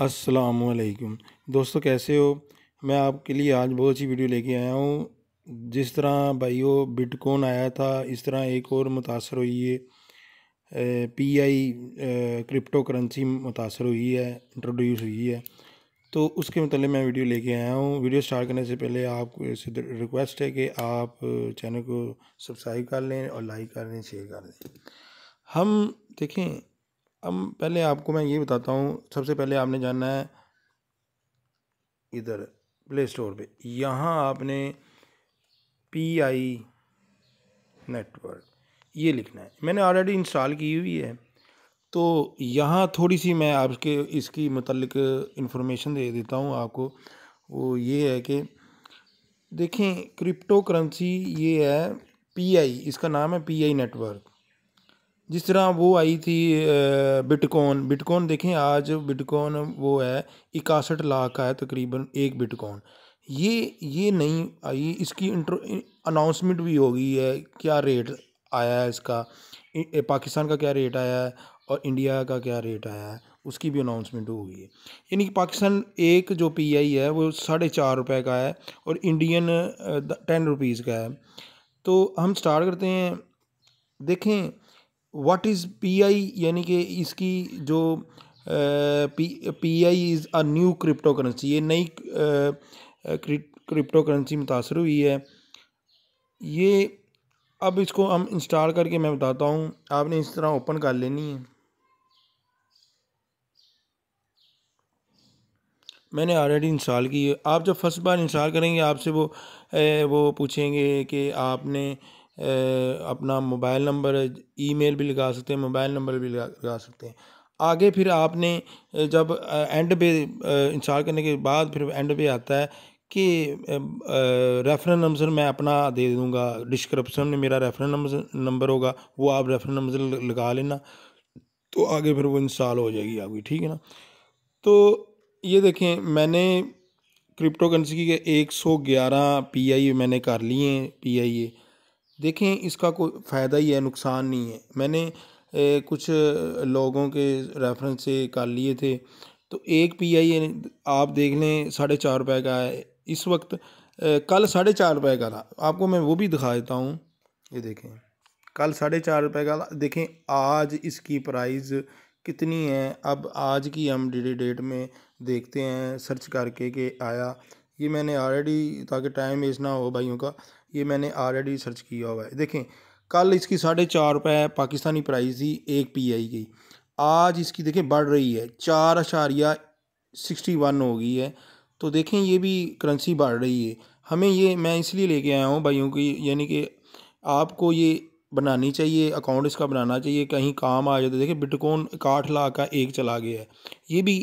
असलकुम दोस्तों कैसे हो मैं आपके लिए आज बहुत अच्छी वीडियो लेके आया हूँ जिस तरह भाई वो बिटकॉइन आया था इस तरह एक और मुतासर हुई है पी आई क्रिप्टो करेंसी मुतासर हुई है इंट्रोड्यूस हुई है तो उसके मतलब मैं वीडियो लेके आया हूँ वीडियो स्टार्ट करने से पहले आपको रिक्वेस्ट है कि आप चैनल को सब्सक्राइब कर लें और लाइक कर लें शेयर कर लें हम देखें अब पहले आपको मैं ये बताता हूँ सबसे पहले आपने जाना है इधर प्ले स्टोर पे यहाँ आपने पी आई नेटवर्क ये लिखना है मैंने ऑलरेडी इंस्टॉल की हुई है तो यहाँ थोड़ी सी मैं आपके इसकी मतलब इन्फॉर्मेशन दे देता हूँ आपको वो ये है कि देखें क्रिप्टो करेंसी ये है पीआई इसका नाम है पीआई नेटवर्क जिस तरह वो आई थी बिटकॉन बिटकॉन देखें आज बिटकॉन वो है इक्सठ लाख का है तकरीबन एक बिटकॉन ये ये नहीं आई इसकी इंट्रो अनाउंसमेंट भी हो गई है क्या रेट आया है इसका पाकिस्तान का क्या रेट आया है और इंडिया का क्या रेट आया है उसकी भी अनाउंसमेंट हो गई है यानी कि पाकिस्तान एक जो पीआई है वो साढ़े चार रुपये का है और इंडियन टेन रुपीज़ का है तो हम स्टार्ट करते हैं देखें व्हाट इज़ पीआई यानी कि इसकी जो P P I is a new crypto currency ये नई क्रिप्टो करेंसी मुतासर हुई है ये अब इसको हम इंस्टॉल करके मैं बताता हूँ आपने इस तरह ओपन कर लेनी है मैंने ऑलरेडी इंस्टॉल की है आप जब फर्स्ट बार इंस्टॉल करेंगे आपसे वो ए, वो पूछेंगे कि आपने अपना मोबाइल नंबर ईमेल भी लगा सकते हैं मोबाइल नंबर भी लगा सकते हैं आगे फिर आपने जब एंड पे इंस्टॉल करने के बाद फिर एंड पे आता है कि रेफरेंस नंबर मैं अपना दे दूंगा डिस्क्रिप्शन में मेरा रेफरेंस नंबर नंबर होगा वो आप रेफरेंस नंबर लगा लेना तो आगे फिर वो इंस्टॉल हो जाएगी आपकी ठीक है ना तो ये देखें मैंने क्रिप्टो करेंसी के 111 पीआई मैंने कर लिए हैं पीआई देखें इसका कोई फ़ायदा ही है नुकसान नहीं है मैंने कुछ लोगों के रेफरेंस से कर लिए थे तो एक पी आई आप देख लें साढ़े चार रुपये का है इस वक्त कल साढ़े चार रुपये का था आपको मैं वो भी दिखा देता हूँ ये देखें कल साढ़े चार रुपये का था देखें आज इसकी प्राइस कितनी है अब आज की हम डेट में देखते हैं सर्च करके कि आया ये मैंने ऑलरेडी ताकि टाइम वेस्ट ना हो भाइयों का ये मैंने ऑलरेडी सर्च किया हुआ है देखें कल इसकी साढ़े चार रुपये पाकिस्तानी प्राइस थी एक पी आई की आज इसकी देखें बढ़ रही है चार अशारिया सिक्सटी वन हो गई है तो देखें ये भी करेंसी बढ़ रही है हमें ये मैं इसलिए लेके आया हूँ भाइयों की यानी कि आपको ये बनानी चाहिए अकाउंट इसका बनाना चाहिए कहीं काम आ जाए तो देखिए बिटकॉइन इकाठ लाख का एक चला गया है ये भी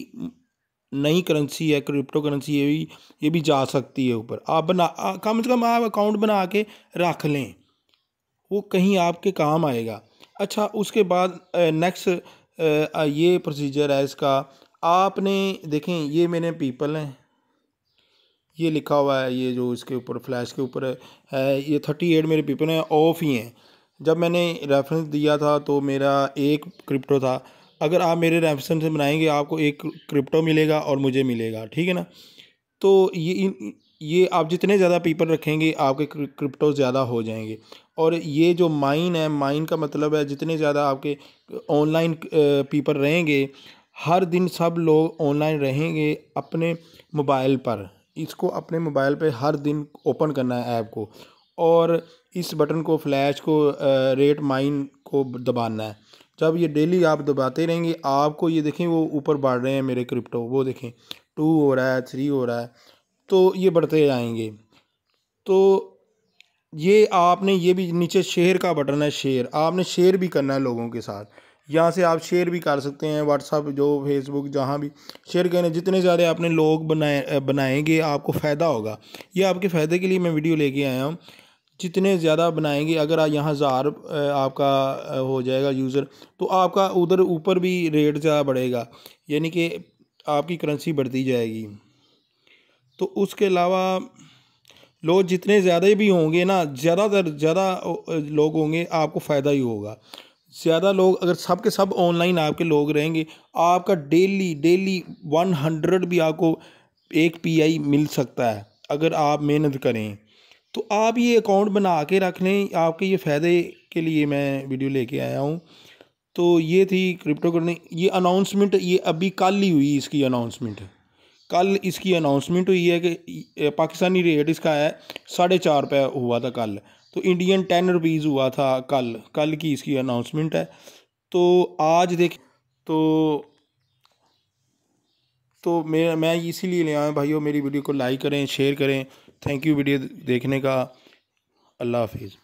नई करेंसी है क्रिप्टो करेंसी ये भी ये भी जा सकती है ऊपर आप बना कम से कम आप अकाउंट बना के रख लें वो कहीं आपके काम आएगा अच्छा उसके बाद नेक्स्ट ये प्रोसीजर है इसका आपने देखें ये मेरे पीपल हैं ये लिखा हुआ है ये जो इसके ऊपर फ्लैश के ऊपर है ये थर्टी एट मेरे पीपल हैं ऑफ ही हैं जब मैंने रेफरेंस दिया था तो मेरा एक क्रिप्टो था अगर आप मेरे रेफरेंस से बनाएंगे आपको एक क्रिप्टो मिलेगा और मुझे मिलेगा ठीक है ना तो ये ये आप जितने ज़्यादा पीपल रखेंगे आपके क्रिप्टो ज़्यादा हो जाएंगे और ये जो माइन है माइन का मतलब है जितने ज़्यादा आपके ऑनलाइन पीपल रहेंगे हर दिन सब लोग ऑनलाइन रहेंगे अपने मोबाइल पर इसको अपने मोबाइल पे हर दिन ओपन करना है ऐप को और इस बटन को फ्लैश को रेट माइन को दबाना है जब ये डेली आप दबाते रहेंगे आपको ये देखें वो ऊपर बढ़ रहे हैं मेरे क्रिप्टो वो देखें टू हो रहा है थ्री हो रहा है तो ये बढ़ते जाएंगे तो ये आपने ये भी नीचे शेयर का बटन है शेयर आपने शेयर भी करना है लोगों के साथ यहाँ से आप शेयर भी कर सकते हैं व्हाट्सअप जो फेसबुक जहाँ भी शेयर करें जितने ज़्यादा आपने लोग बनाए बनाएंगे आपको फ़ायदा होगा ये आपके फ़ायदे के लिए मैं वीडियो लेके आया हूँ जितने ज़्यादा बनाएंगे अगर यहाँ हज़ार आपका हो जाएगा यूज़र तो आपका उधर ऊपर भी रेट ज़्यादा बढ़ेगा यानी कि आपकी करेंसी बढ़ती जाएगी तो उसके अलावा लोग जितने ज़्यादा भी होंगे ना ज़्यादातर ज़्यादा लोग होंगे आपको फ़ायदा ही होगा ज़्यादा लोग अगर सब के सब ऑनलाइन आपके लोग रहेंगे आपका डेली डेली वन हंड्रेड भी आपको एक पीआई मिल सकता है अगर आप मेहनत करें तो आप ये अकाउंट बना के रख लें आपके ये फ़ायदे के लिए मैं वीडियो लेके आया हूँ तो ये थी क्रिप्टो करने ये अनाउंसमेंट ये अभी कल ही हुई इसकी अनाउंसमेंट कल इसकी अनाउंसमेंट हुई है कि पाकिस्तानी रेट इसका है साढ़े चार रुपये हुआ था कल तो इंडियन टेन रुपीज़ हुआ था कल कल की इसकी अनाउंसमेंट है तो आज देख तो तो मैं मैं इसीलिए ले आया भाइयों मेरी वीडियो को लाइक करें शेयर करें थैंक यू वीडियो देखने का अल्लाह हाफिज़